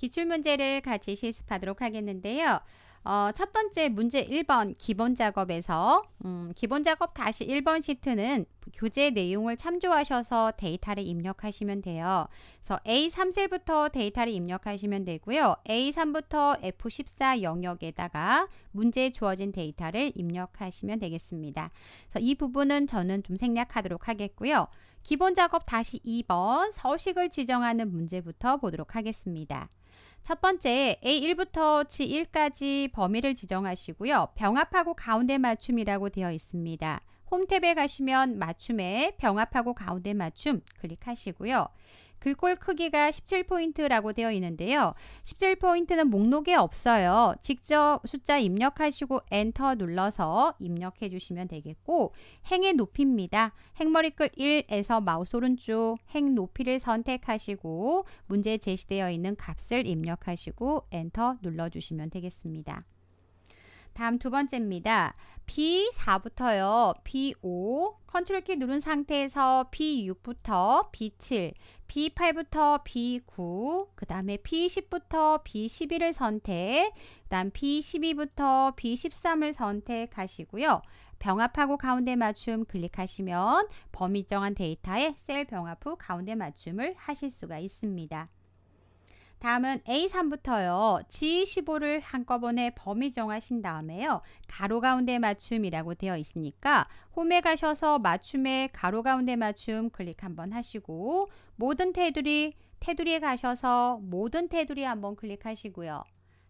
기출문제를 같이 실습하도록 하겠는데요. 어, 첫 번째 문제 1번 기본 작업에서 음, 기본 작업 다시 1번 시트는 교재 내용을 참조하셔서 데이터를 입력하시면 돼요. 그래서 A3셀부터 데이터를 입력하시면 되고요. A3부터 F14 영역에다가 문제에 주어진 데이터를 입력하시면 되겠습니다. 그래서 이 부분은 저는 좀 생략하도록 하겠고요. 기본 작업 다시 2번 서식을 지정하는 문제부터 보도록 하겠습니다. 첫 번째 A1부터 G1까지 범위를 지정하시고요. 병합하고 가운데 맞춤이라고 되어 있습니다. 홈탭에 가시면 맞춤에 병합하고 가운데 맞춤 클릭하시고요. 글꼴 그 크기가 17포인트라고 되어 있는데요. 17포인트는 목록에 없어요. 직접 숫자 입력하시고 엔터 눌러서 입력해 주시면 되겠고 행의 높이입니다. 행머리 끝 1에서 마우스 오른쪽 행 높이를 선택하시고 문제 제시되어 있는 값을 입력하시고 엔터 눌러주시면 되겠습니다. 다음 두 번째입니다. B4부터요. B5, 컨트롤 키 누른 상태에서 B6부터 B7, B8부터 B9, 그 다음에 B10부터 B11을 선택, 그 다음 B12부터 B13을 선택하시고요. 병합하고 가운데 맞춤 클릭하시면 범위 정한 데이터에 셀 병합 후 가운데 맞춤을 하실 수가 있습니다. 다음은 A3부터요. G15를 한꺼번에 범위 정하신 다음에요. 가로 가운데 맞춤이라고 되어 있으니까 홈에 가셔서 맞춤에 가로 가운데 맞춤 클릭 한번 하시고 모든 테두리 테두리에 가셔서 모든 테두리 한번 클릭하시고요.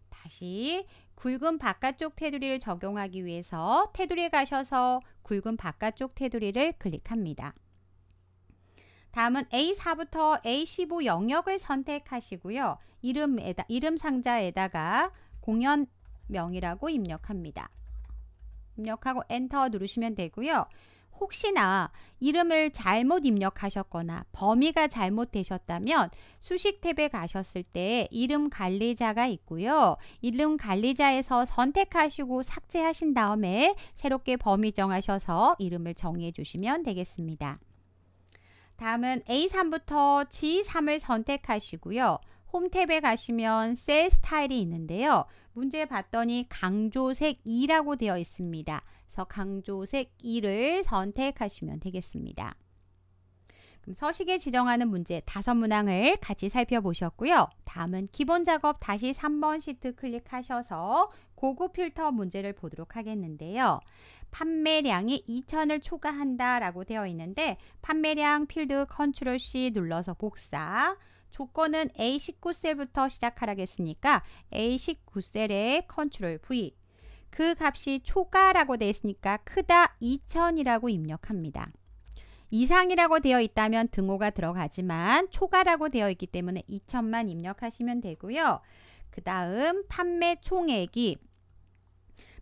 다시 굵은 바깥쪽 테두리를 적용하기 위해서 테두리에 가셔서 굵은 바깥쪽 테두리를 클릭합니다. 다음은 A4부터 A15 영역을 선택하시고요. 이름에다, 이름 상자에다가 공연명이라고 입력합니다. 입력하고 엔터 누르시면 되고요. 혹시나 이름을 잘못 입력하셨거나 범위가 잘못되셨다면 수식 탭에 가셨을 때 이름 관리자가 있고요. 이름 관리자에서 선택하시고 삭제하신 다음에 새롭게 범위 정하셔서 이름을 정해 주시면 되겠습니다. 다음은 A3부터 G3을 선택하시고요. 홈탭에 가시면 셀 스타일이 있는데요. 문제 봤더니 강조색 2라고 되어 있습니다. 그래서 강조색 2를 선택하시면 되겠습니다. 서식에 지정하는 문제 다섯 문항을 같이 살펴보셨고요. 다음은 기본 작업 다시 3번 시트 클릭하셔서 고급 필터 문제를 보도록 하겠는데요. 판매량이 2천을 초과한다 라고 되어 있는데 판매량 필드 컨트롤 C 눌러서 복사 조건은 A19셀부터 시작하라겠으니까 A19셀에 컨트롤 V 그 값이 초과라고 되어 있으니까 크다 2천이라고 입력합니다. 이상이라고 되어 있다면 등호가 들어가지만 초과라고 되어 있기 때문에 2천만 입력하시면 되고요. 그 다음 판매 총액이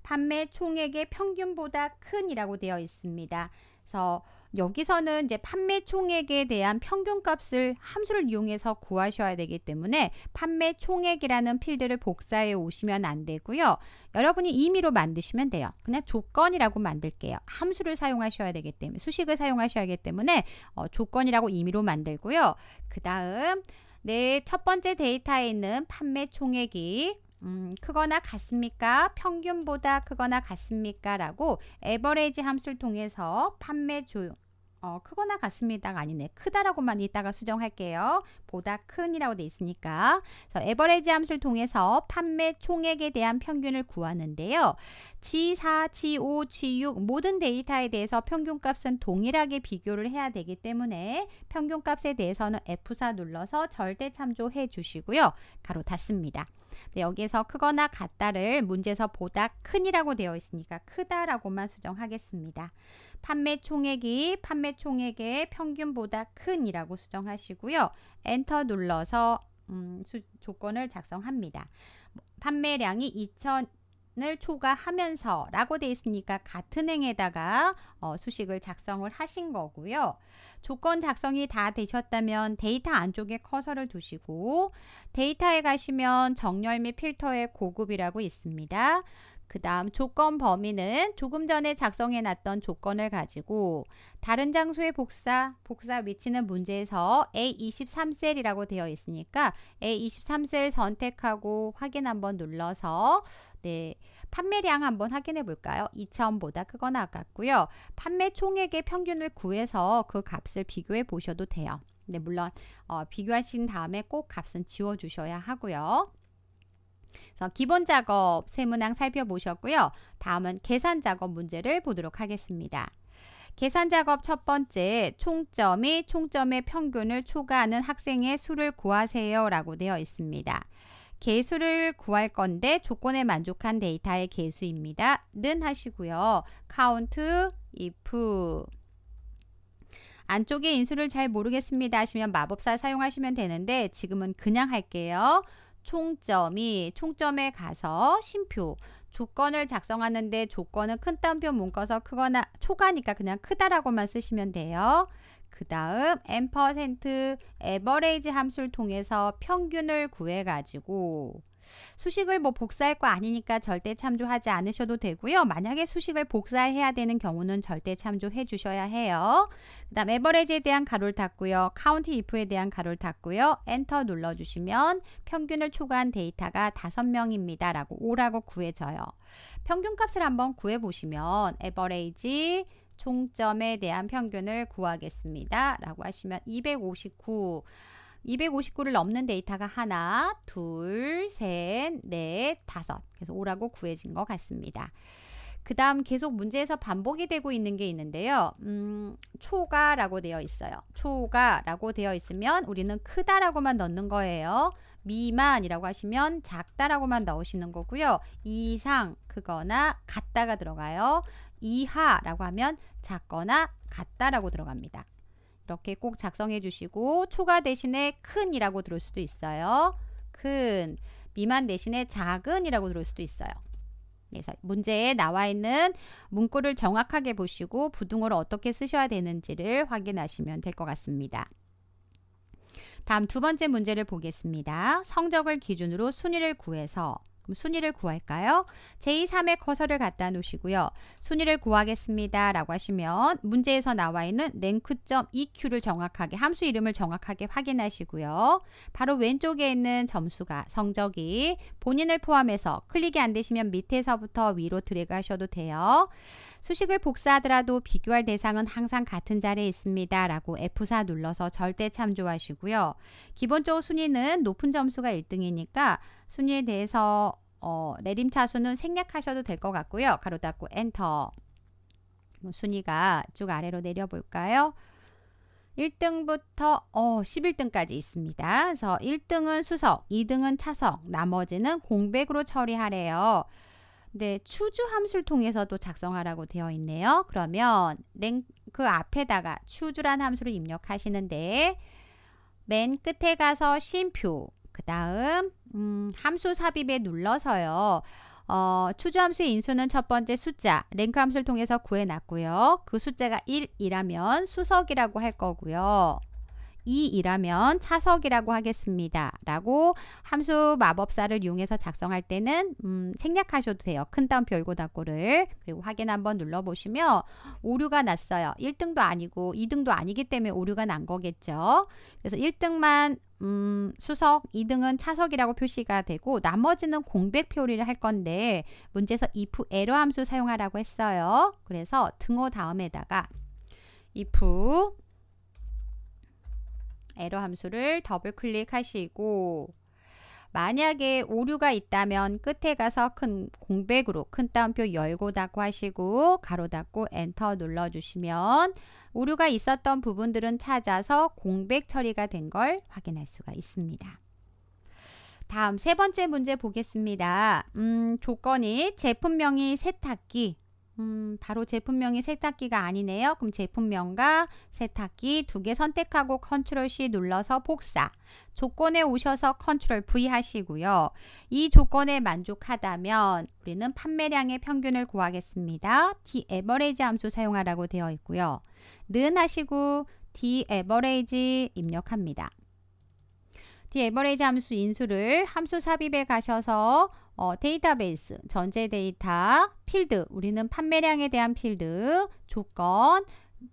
판매 총액의 평균보다 큰이라고 되어 있습니다. 그래서 여기서는 이제 판매 총액에 대한 평균값을 함수를 이용해서 구하셔야 되기 때문에 판매 총액이라는 필드를 복사해 오시면 안 되고요. 여러분이 임의로 만드시면 돼요. 그냥 조건이라고 만들게요. 함수를 사용하셔야 되기 때문에 수식을 사용하셔야 하기 때문에 어, 조건이라고 임의로 만들고요. 그 다음 네, 첫 번째 데이터에 있는 판매 총액이 음, 크거나 같습니까? 평균보다 크거나 같습니까? 라고 에버레이지 함수를 통해서 판매 조용 어, 크거나 같습니다가 아니네. 크다라고만 이따가 수정할게요. 보다 큰이라고 돼 있으니까. 그래서 에버레이지 함수를 통해서 판매 총액에 대한 평균을 구하는데요. G4, G5, G6 모든 데이터에 대해서 평균값은 동일하게 비교를 해야 되기 때문에 평균값에 대해서는 F4 눌러서 절대 참조해 주시고요. 가로 닫습니다. 여기에서 크거나 같다를 문제에서 보다 큰이라고 되어 있으니까 크다라고만 수정하겠습니다. 판매 총액이 판매 총액의 평균보다 큰이라고 수정하시고요. 엔터 눌러서 음, 수, 조건을 작성합니다. 판매량이 2천 을 초과하면서 라고 돼 있으니까 같은 행에다가 어, 수식을 작성을 하신 거고요. 조건 작성이 다 되셨다면 데이터 안쪽에 커서를 두시고 데이터에 가시면 정렬 및 필터의 고급이라고 있습니다. 그 다음 조건 범위는 조금 전에 작성해 놨던 조건을 가지고 다른 장소의 복사, 복사 위치는 문제에서 A23셀이라고 되어 있으니까 A23셀 선택하고 확인 한번 눌러서 네 판매량 한번 확인해 볼까요? 2,000보다 크거나 아깝고요. 판매 총액의 평균을 구해서 그 값을 비교해 보셔도 돼요. 네 물론 어, 비교하신 다음에 꼭 값은 지워 주셔야 하고요. 그래서 기본 작업 세 문항 살펴보셨고요. 다음은 계산 작업 문제를 보도록 하겠습니다. 계산 작업 첫 번째 총점이 총점의 평균을 초과하는 학생의 수를 구하세요 라고 되어 있습니다. 개수를 구할 건데 조건에 만족한 데이터의 개수입니다. 는 하시고요. count, if 안쪽에 인수를 잘 모르겠습니다 하시면 마법사 사용하시면 되는데 지금은 그냥 할게요. 총점이 총점에 가서 심표 조건을 작성하는데 조건은 큰 따옴표 문어서 크거나 초과니까 그냥 크다라고만 쓰시면 돼요. 그 다음 n 에버레이지 함수를 통해서 평균을 구해가지고 수식을 뭐 복사할 거 아니니까 절대 참조하지 않으셔도 되고요. 만약에 수식을 복사해야 되는 경우는 절대 참조해 주셔야 해요. 그 다음 에버레지에 대한 가로를 닫고요. 카운트 if에 대한 가로를 닫고요. 엔터 눌러주시면 평균을 초과한 데이터가 다 명입니다 라고 5라고 구해져요. 평균값을 한번 구해보시면 에버레지 총점에 대한 평균을 구하겠습니다. 라고 하시면 259 259를 넘는 데이터가 하나, 둘, 셋, 넷, 다섯. 그래서 5라고 구해진 것 같습니다. 그 다음 계속 문제에서 반복이 되고 있는 게 있는데요. 음, 초가라고 되어 있어요. 초가라고 되어 있으면 우리는 크다라고만 넣는 거예요. 미만이라고 하시면 작다라고만 넣으시는 거고요. 이상, 크거나 같다가 들어가요. 이하라고 하면 작거나 같다라고 들어갑니다. 이렇게 꼭 작성해 주시고 초가 대신에 큰이라고 들을 수도 있어요. 큰 미만 대신에 작은이라고 들을 수도 있어요. 그래서 문제에 나와 있는 문구를 정확하게 보시고 부등호를 어떻게 쓰셔야 되는지를 확인하시면 될 것 같습니다. 다음 두 번째 문제를 보겠습니다. 성적을 기준으로 순위를 구해서 그럼 순위를 구할까요? 제3의 2 커서를 갖다 놓으시고요. 순위를 구하겠습니다. 라고 하시면 문제에서 나와 있는 랭크.eq를 정확하게 함수 이름을 정확하게 확인하시고요. 바로 왼쪽에 있는 점수가 성적이 본인을 포함해서 클릭이 안 되시면 밑에서부터 위로 드래그 하셔도 돼요. 수식을 복사하더라도 비교할 대상은 항상 같은 자리에 있습니다. 라고 F4 눌러서 절대 참조하시고요. 기본적으로 순위는 높은 점수가 1등이니까 순위에 대해서 어, 내림 차수는 생략하셔도 될 것 같고요. 가로 닫고 엔터. 순위가 쭉 아래로 내려볼까요? 1등부터 어, 11등까지 있습니다. 그래서 1등은 수석, 2등은 차석, 나머지는 공백으로 처리하래요. 네, 추주 함수를 통해서도 작성하라고 되어 있네요. 그러면 랭, 그 앞에다가 추주란 함수를 입력하시는데 맨 끝에 가서 심표 그 다음 음, 함수 삽입에 눌러서요. 어, 추주 함수의 인수는 첫 번째 숫자 랭크 함수를 통해서 구해놨고요. 그 숫자가 1이라면 수석이라고 할 거고요. 2이라면 차석이라고 하겠습니다. 라고 함수 마법사를 이용해서 작성할 때는 음, 생략하셔도 돼요. 큰 따옴표 열고 닫고를 그리고 확인 한번 눌러보시면 오류가 났어요. 1등도 아니고 2등도 아니기 때문에 오류가 난 거겠죠. 그래서 1등만 음, 수석, 2등은 차석이라고 표시가 되고 나머지는 공백 표리를 할 건데 문제에서 if 에러 함수 사용하라고 했어요. 그래서 등호 다음에다가 if 에러 함수를 더블 클릭하시고 만약에 오류가 있다면 끝에 가서 큰 공백으로 큰 따옴표 열고 닫고 하시고 가로 닫고 엔터 눌러주시면 오류가 있었던 부분들은 찾아서 공백 처리가 된 걸 확인할 수가 있습니다. 다음 세 번째 문제 보겠습니다. 음, 조건이 제품명이 세탁기, 음, 바로 제품명이 세탁기가 아니네요. 그럼 제품명과 세탁기 두 개 선택하고 컨트롤 C 눌러서 복사. 조건에 오셔서 컨트롤 V 하시고요. 이 조건에 만족하다면 우리는 판매량의 평균을 구하겠습니다. D average 함수 사용하라고 되어 있고요. 는 하시고 D average 입력합니다. D average 함수 인수를 함수 삽입에 가셔서 어, 데이터베이스, 전제 데이터, 필드, 우리는 판매량에 대한 필드, 조건,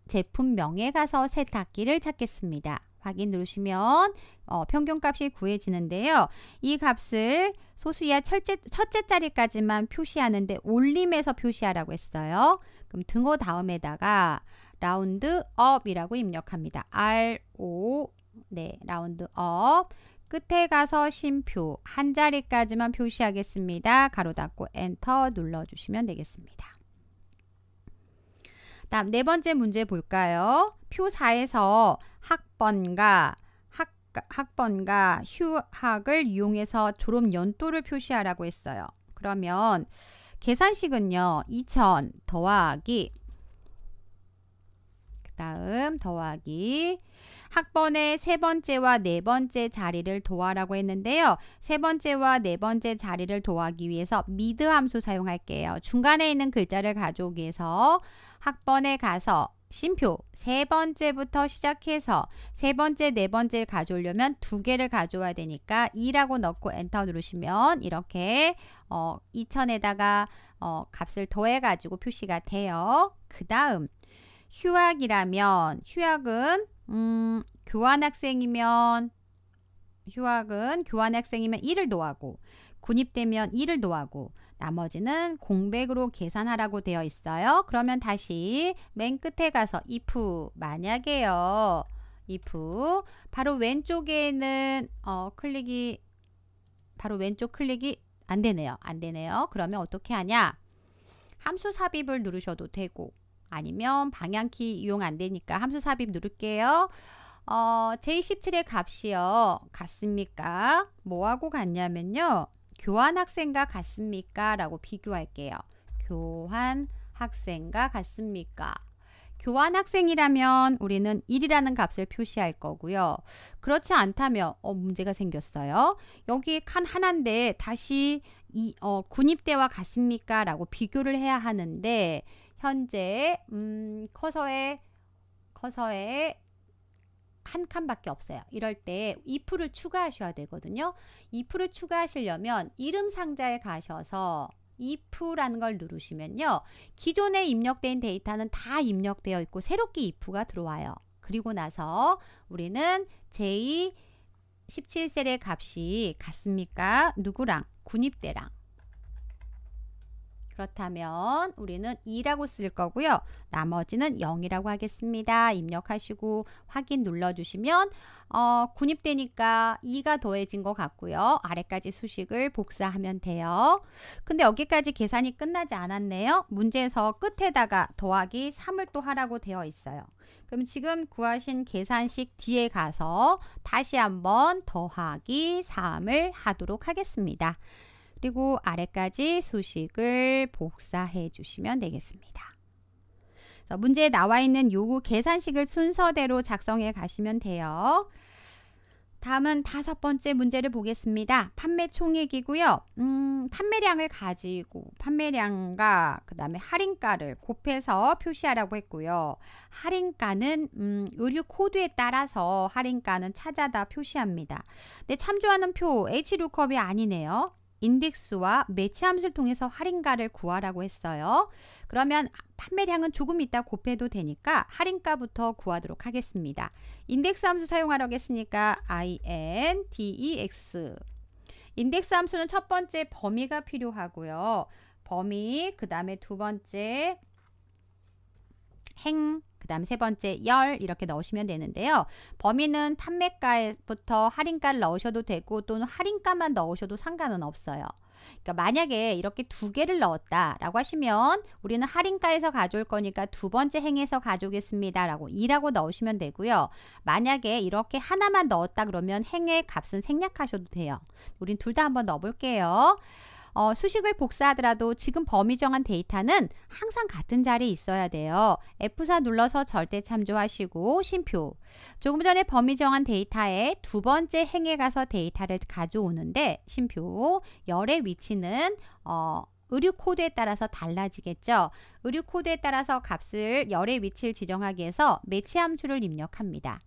제품명에 가서 세탁기를 찾겠습니다. 확인 누르시면 어, 평균값이 구해지는데요. 이 값을 소수이하 첫째, 첫째 자리까지만 표시하는데 올림에서 표시하라고 했어요. 그럼 등호 다음에다가 라운드 업이라고 입력합니다. R O 네, 라운드 업. 끝에 가서 심표 한 자리까지만 표시하겠습니다. 가로 닫고 엔터 눌러주시면 되겠습니다. 다음 네 번째 문제 볼까요? 표 4에서 학번과 학, 학번과 휴학을 이용해서 졸업 연도를 표시하라고 했어요. 그러면 계산식은요. 2000 더하기 다음 더하기 학번의 세 번째와 네 번째 자리를 도하라고 했는데요. 세 번째와 네 번째 자리를 도하기 위해서 미드 함수 사용할게요. 중간에 있는 글자를 가져오기 위해서 학번에 가서 심표 세 번째부터 시작해서 세 번째, 네 번째를 가져오려면 두 개를 가져와야 되니까 2라고 넣고 엔터 누르시면 이렇게 어, 2 0에다가 어, 값을 더해가지고 표시가 돼요. 그 다음 휴학이라면 휴학은 음, 교환 학생이면 휴학은 교환 학생이면 1을 도하고 군입되면 1을 도하고 나머지는 공백으로 계산하라고 되어 있어요. 그러면 다시 맨 끝에 가서 if 만약에요. if 바로 왼쪽에는 어, 클릭이 바로 왼쪽 클릭이 안 되네요. 안 되네요. 그러면 어떻게 하냐? 함수 삽입을 누르셔도 되고 아니면 방향키 이용 안 되니까 함수 삽입 누를게요. 어, J17의 값이요. 같습니까? 뭐하고 같냐면요. 교환 학생과 같습니까? 라고 비교할게요. 교환 학생과 같습니까? 교환 학생이라면 우리는 1이라는 값을 표시할 거고요. 그렇지 않다면 어, 문제가 생겼어요. 여기 칸 하나인데 다시 이, 어, 군입대와 같습니까? 라고 비교를 해야 하는데 현재 음, 커서에 커서에 한 칸밖에 없어요. 이럴 때 if를 추가하셔야 되거든요. if를 추가하시려면 이름 상자에 가셔서 if라는 걸 누르시면요. 기존에 입력된 데이터는 다 입력되어 있고 새롭게 if가 들어와요. 그리고 나서 우리는 j 17셀의 값이 같습니까? 누구랑? 군입대랑 그렇다면 우리는 2라고 쓸 거고요. 나머지는 0이라고 하겠습니다. 입력하시고 확인 눌러주시면 어, 군입되니까 2가 더해진 것 같고요. 아래까지 수식을 복사하면 돼요. 근데 여기까지 계산이 끝나지 않았네요. 문제에서 끝에다가 더하기 3을 또 하라고 되어 있어요. 그럼 지금 구하신 계산식 뒤에 가서 다시 한번 더하기 3을 하도록 하겠습니다. 그리고 아래까지 수식을 복사해 주시면 되겠습니다. 문제에 나와 있는 요구 계산식을 순서대로 작성해 가시면 돼요. 다음은 다섯 번째 문제를 보겠습니다. 판매 총액이고요. 음, 판매량을 가지고 판매량과 그 다음에 할인가를 곱해서 표시하라고 했고요. 할인가는 음, 의류 코드에 따라서 할인가는 찾아다 표시합니다. 근데 네, 참조하는 표 H루컵이 아니네요. 인덱스와 매치함수를 통해서 할인가를 구하라고 했어요. 그러면 판매량은 조금 이따 곱해도 되니까 할인가부터 구하도록 하겠습니다. 인덱스 함수 사용하라고 했으니까 index 인덱스 함수는 첫 번째 범위가 필요하고요. 범위, 그 다음에 두 번째 행, 그 다음 세 번째 열 이렇게 넣으시면 되는데요. 범위는 판매가부터 할인가를 넣으셔도 되고 또는 할인가만 넣으셔도 상관은 없어요. 그러니까 만약에 이렇게 두 개를 넣었다라고 하시면 우리는 할인가에서 가져올 거니까 두 번째 행에서 가져오겠습니다라고 2라고 넣으시면 되고요. 만약에 이렇게 하나만 넣었다 그러면 행의 값은 생략하셔도 돼요. 우린 둘 다 한번 넣어볼게요. 어, 수식을 복사하더라도 지금 범위 정한 데이터는 항상 같은 자리에 있어야 돼요. F4 눌러서 절대 참조하시고 심표. 조금 전에 범위 정한 데이터에두 번째 행에 가서 데이터를 가져오는데 심표 열의 위치는 어, 의류 코드에 따라서 달라지겠죠. 의류 코드에 따라서 값을 열의 위치를 지정하기 위해서 매치 함수를 입력합니다.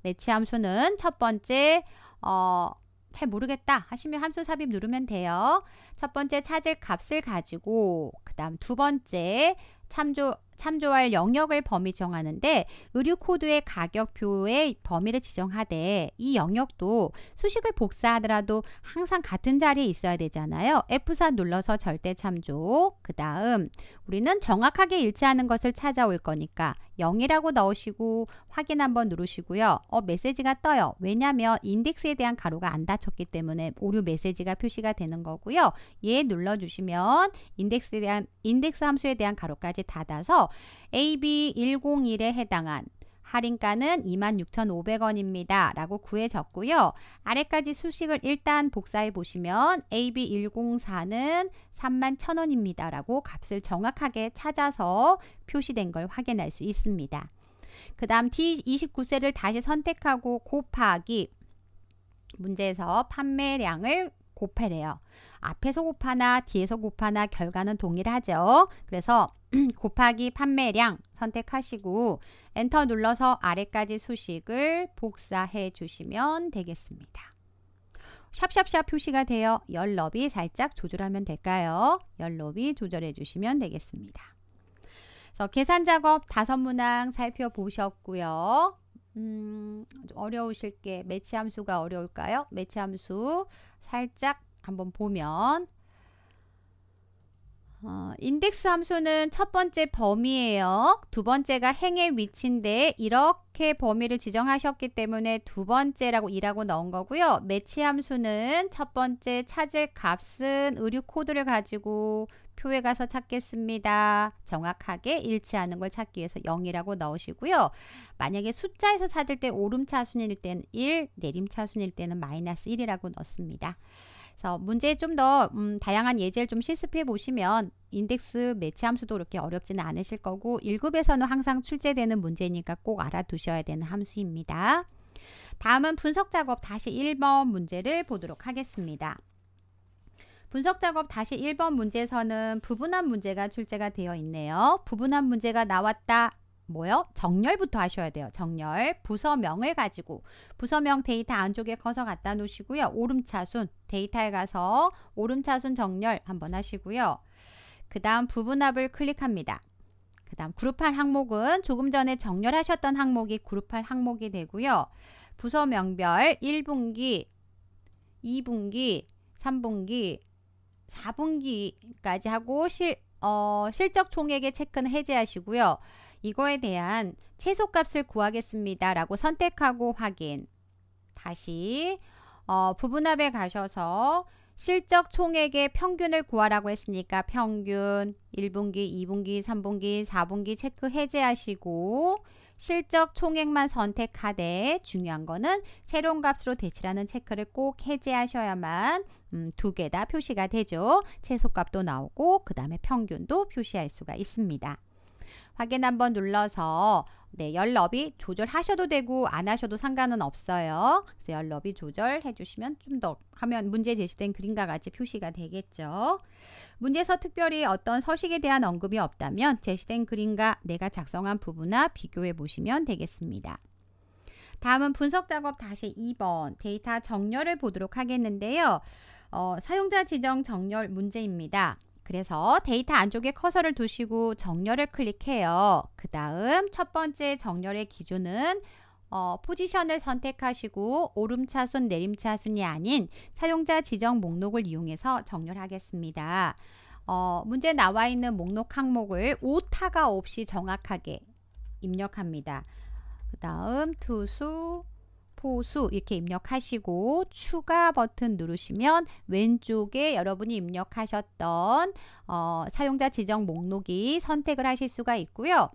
매치 함수는 첫 번째 어, 잘 모르겠다 하시면 함수 삽입 누르면 돼요. 첫 번째 찾을 값을 가지고 그 다음 두 번째 참조 참조할 영역을 범위 정하는데 의류 코드의 가격표의 범위를 지정하되 이 영역도 수식을 복사하더라도 항상 같은 자리에 있어야 되잖아요. F4 눌러서 절대 참조. 그 다음 우리는 정확하게 일치하는 것을 찾아올 거니까 0이라고 넣으시고 확인 한번 누르시고요. 어 메시지가 떠요. 왜냐하면 인덱스에 대한 가로가 안 닫혔기 때문에 오류 메시지가 표시가 되는 거고요. 얘 눌러주시면 인덱스에 대한 인덱스 함수에 대한 가로까지 닫아서 AB101에 해당한 할인가는 26,500원입니다. 라고 구해졌고요. 아래까지 수식을 일단 복사해 보시면 AB104는 31,000원입니다. 라고 값을 정확하게 찾아서 표시된 걸 확인할 수 있습니다. 그 다음 D29세를 다시 선택하고 곱하기 문제에서 판매량을 곱해래요. 앞에서 곱하나 뒤에서 곱하나 결과는 동일하죠. 그래서 곱하기 판매량 선택하시고 엔터 눌러서 아래까지 수식을 복사해 주시면 되겠습니다. 샵샵샵 표시가 되어 열 너비 살짝 조절하면 될까요? 열 너비 조절해 주시면 되겠습니다. 그래서 계산 작업 다섯 문항 살펴보셨고요. 음, 어려우실 게 매치 함수가 어려울까요? 매치 함수 살짝 한번 보면 어, 인덱스 함수는 첫 번째 범위예요. 두 번째가 행의 위치인데 이렇게 범위를 지정하셨기 때문에 두 번째라고 2라고 넣은 거고요. 매치 함수는 첫 번째 찾을 값은 의류 코드를 가지고 표에 가서 찾겠습니다. 정확하게 일치하는 걸 찾기 위해서 0이라고 넣으시고요. 만약에 숫자에서 찾을 때 오름차순일 때는 1, 내림차순일 때는 마이너스 1이라고 넣습니다. 그래서 문제에 좀더 음, 다양한 예제를 좀 실습해 보시면 인덱스 매치 함수도 그렇게 어렵지는 않으실 거고 1급에서는 항상 출제되는 문제니까 꼭 알아두셔야 되는 함수입니다. 다음은 분석 작업 다시 1번 문제를 보도록 하겠습니다. 분석 작업 다시 1번 문제에서는 부분한 문제가 출제가 되어 있네요. 부분한 문제가 나왔다. 뭐요? 정렬부터 하셔야 돼요. 정렬, 부서명을 가지고 부서명 데이터 안쪽에 커서 갖다 놓으시고요. 오름차순 데이터에 가서 오름차순 정렬 한번 하시고요. 그 다음 부분합을 클릭합니다. 그 다음 그룹할 항목은 조금 전에 정렬하셨던 항목이 그룹할 항목이 되고요. 부서명별 1분기, 2분기, 3분기, 4분기까지 하고 실, 어, 실적 총액의 체크는 해제하시고요. 이거에 대한 최소값을 구하겠습니다. 라고 선택하고 확인. 다시 어, 부분합에 가셔서 실적 총액의 평균을 구하라고 했으니까 평균 1분기, 2분기, 3분기, 4분기 체크 해제하시고 실적 총액만 선택하되 중요한 거는 새로운 값으로 대치라는 체크를 꼭 해제하셔야만 음, 두 개 다 표시가 되죠. 최소값도 나오고 그 다음에 평균도 표시할 수가 있습니다. 확인 한번 눌러서 네, 열 너비 조절하셔도 되고 안 하셔도 상관은 없어요. 그래서 열 너비 조절해 주시면 좀 더 하면 문제 제시된 그림과 같이 표시가 되겠죠. 문제에서 특별히 어떤 서식에 대한 언급이 없다면 제시된 그림과 내가 작성한 부분이나 비교해 보시면 되겠습니다. 다음은 분석 작업 다시 2번 데이터 정렬을 보도록 하겠는데요. 어, 사용자 지정 정렬 문제입니다. 그래서 데이터 안쪽에 커서를 두시고 정렬을 클릭해요. 그 다음 첫 번째 정렬의 기준은 어, 포지션을 선택하시고 오름차순 내림차순이 아닌 사용자 지정 목록을 이용해서 정렬하겠습니다. 어, 문제 나와 있는 목록 항목을 오타가 없이 정확하게 입력합니다. 그 다음 투수, 호수 이렇게 입력하시고 추가 버튼 누르시면 왼쪽에 여러분이 입력하셨던 어, 사용자 지정 목록이 선택을 하실 수가 있고요.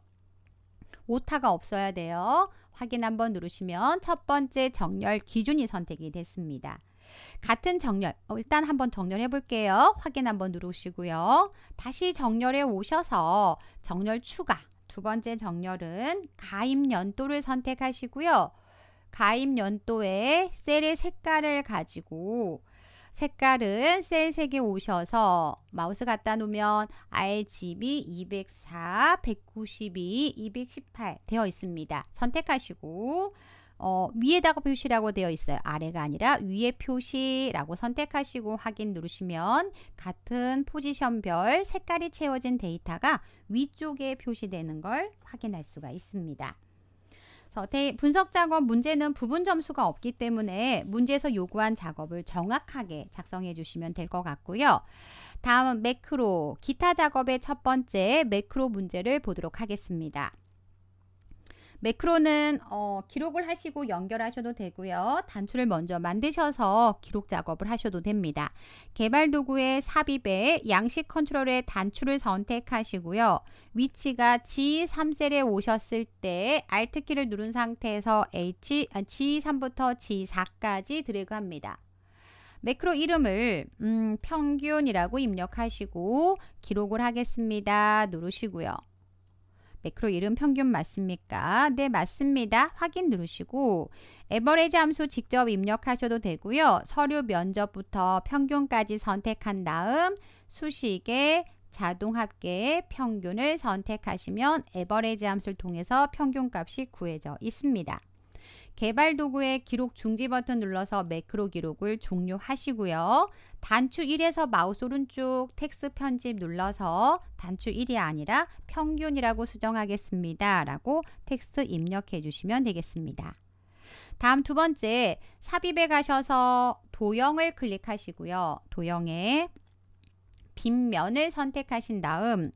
오타가 없어야 돼요. 확인 한번 누르시면 첫 번째 정렬 기준이 선택이 됐습니다. 같은 정렬 어, 일단 한번 정렬해 볼게요. 확인 한번 누르시고요. 다시 정렬에 오셔서 정렬 추가 두 번째 정렬은 가입 연도를 선택하시고요. 가입 연도에 셀의 색깔을 가지고 색깔은 셀 3개 오셔서 마우스 갖다 놓으면 RGB 204, 192, 218 되어 있습니다. 선택하시고 어, 위에다가 표시라고 되어 있어요. 아래가 아니라 위에 표시라고 선택하시고 확인 누르시면 같은 포지션별 색깔이 채워진 데이터가 위쪽에 표시되는 걸 확인할 수가 있습니다. 그래 분석 작업 문제는 부분 점수가 없기 때문에 문제에서 요구한 작업을 정확하게 작성해 주시면 될 것 같고요. 다음 매크로, 기타 작업의 첫 번째 매크로 문제를 보도록 하겠습니다. 매크로는 어, 기록을 하시고 연결하셔도 되고요. 단추를 먼저 만드셔서 기록 작업을 하셔도 됩니다. 개발 도구에 삽입에 양식 컨트롤의 단추를 선택하시고요. 위치가 G3셀에 오셨을 때 Alt 키를 누른 상태에서 H, 아, G3부터 G4까지 드래그합니다. 매크로 이름을 음, 평균이라고 입력하시고 기록을 하겠습니다. 누르시고요. 매크로 이름 평균 맞습니까? 네, 맞습니다. 확인 누르시고 에버레지 함수 직접 입력하셔도 되고요. 서류 면접부터 평균까지 선택한 다음 수식에 자동합계 평균을 선택하시면 에버레지 함수를 통해서 평균값이 구해져 있습니다. 개발 도구의 기록 중지 버튼 눌러서 매크로 기록을 종료하시고요. 단추 1에서 마우스 오른쪽 텍스 편집 눌러서 단추 1이 아니라 평균이라고 수정하겠습니다. 라고 텍스트 입력해 주시면 되겠습니다. 다음 두 번째 삽입에 가셔서 도형을 클릭하시고요. 도형에 빗면을 선택하신 다음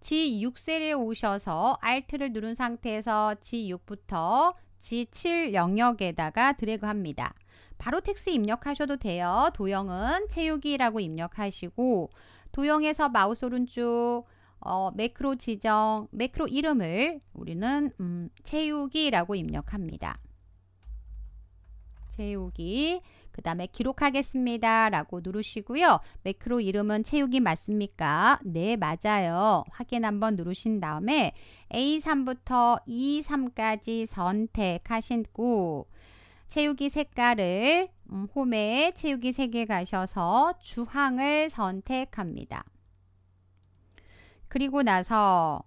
G6셀에 오셔서 Alt를 누른 상태에서 G6부터 같7 영역에다가 드래그합니다. 바로 텍스 입력하셔도 돼요. 도형은 채우기라고 입력하시고 도형에서 마우스 오른쪽 어, 매크로 지정, 매크로 이름을 우리는 음, 채우기라고 입력합니다. 채우기 그 다음에 기록하겠습니다. 라고 누르시고요. 매크로 이름은 채우기 맞습니까? 네, 맞아요. 확인 한번 누르신 다음에 A3부터 E3까지 선택하신고 채우기 색깔을 음, 홈에 채우기 색에 가셔서 주황을 선택합니다. 그리고 나서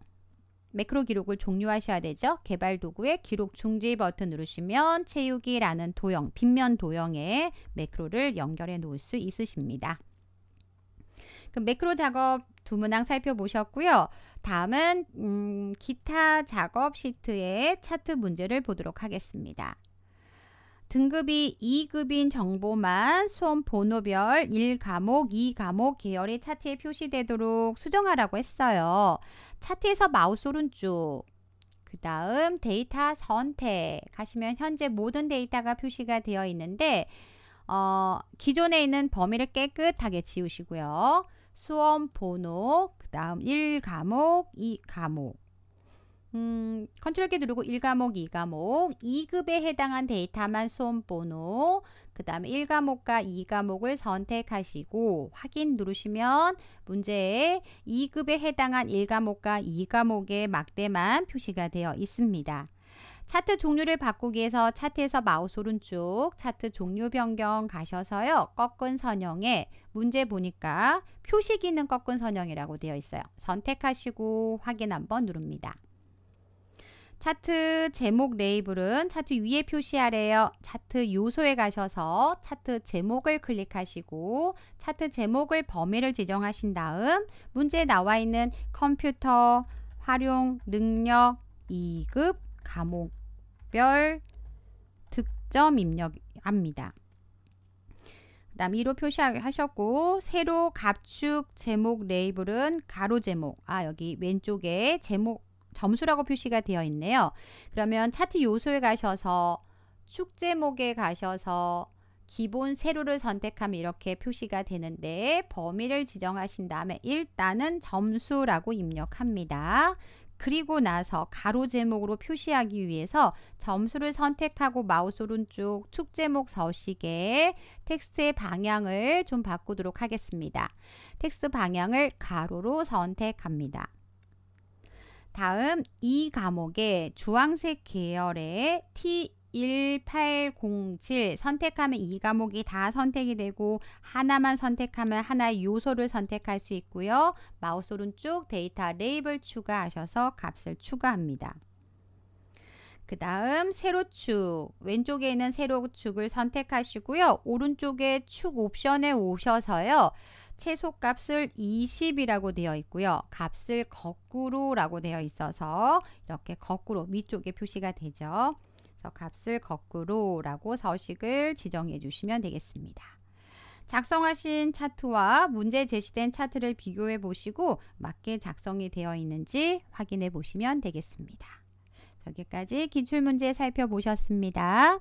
매크로 기록을 종료하셔야 되죠. 개발 도구의 기록 중지 버튼 누르시면 채우기라는 도형, 빗면 도형에 매크로를 연결해 놓을 수 있으십니다. 그 매크로 작업 두 문항 살펴보셨고요. 다음은 음, 기타 작업 시트의 차트 문제를 보도록 하겠습니다. 등급이 2급인 정보만 수험 번호별 1과목, 2과목 계열의 차트에 표시되도록 수정하라고 했어요. 차트에서 마우스 오른쪽 그 다음 데이터 선택 하시면 현재 모든 데이터가 표시가 되어 있는데 어, 기존에 있는 범위를 깨끗하게 지우시고요. 수험 번호, 그 다음 1과목, 2과목 음, 컨트롤 키 누르고 1과목, 2과목, 2급에 해당한 데이터만 수험번호, 그 다음에 1과목과 2과목을 선택하시고 확인 누르시면 문제에 2급에 해당한 1과목과 2과목의 막대만 표시가 되어 있습니다. 차트 종류를 바꾸기 위해서 차트에서 마우스 오른쪽 차트 종류 변경 가셔서요. 꺾은 선형에 문제 보니까 표시 기는 꺾은 선형이라고 되어 있어요. 선택하시고 확인 한번 누릅니다. 차트 제목 레이블은 차트 위에 표시 하래요 차트 요소에 가셔서 차트 제목을 클릭하시고 차트 제목을 범위를 지정하신 다음 문제에 나와 있는 컴퓨터 활용 능력 2급 과목별 득점 입력합니다. 그 다음 1호 표시하셨고 세로 갑축 제목 레이블은 가로 제목 아 여기 왼쪽에 제목 점수라고 표시가 되어 있네요. 그러면 차트 요소에 가셔서 축제목에 가셔서 기본 세로를 선택하면 이렇게 표시가 되는데 범위를 지정하신 다음에 일단은 점수라고 입력합니다. 그리고 나서 가로 제목으로 표시하기 위해서 점수를 선택하고 마우스 오른쪽 축 제목 서식에 텍스트의 방향을 좀 바꾸도록 하겠습니다. 텍스트 방향을 가로로 선택합니다. 다음 이 과목의 주황색 계열의 T 1807 선택하면 이 과목이 다 선택이 되고 하나만 선택하면 하나의 요소를 선택할 수 있고요. 마우스 오른쪽 데이터 레이블 추가하셔서 값을 추가합니다. 그 다음 세로축 왼쪽에 있는 세로축을 선택하시고요. 오른쪽에 축 옵션에 오셔서요. 최소값을 20이라고 되어 있고요. 값을 거꾸로라고 되어 있어서 이렇게 거꾸로 위쪽에 표시가 되죠. 그래서 값을 거꾸로라고 서식을 지정해 주시면 되겠습니다. 작성하신 차트와 문제 제시된 차트를 비교해 보시고 맞게 작성이 되어 있는지 확인해 보시면 되겠습니다. 여기까지 기출문제 살펴보셨습니다.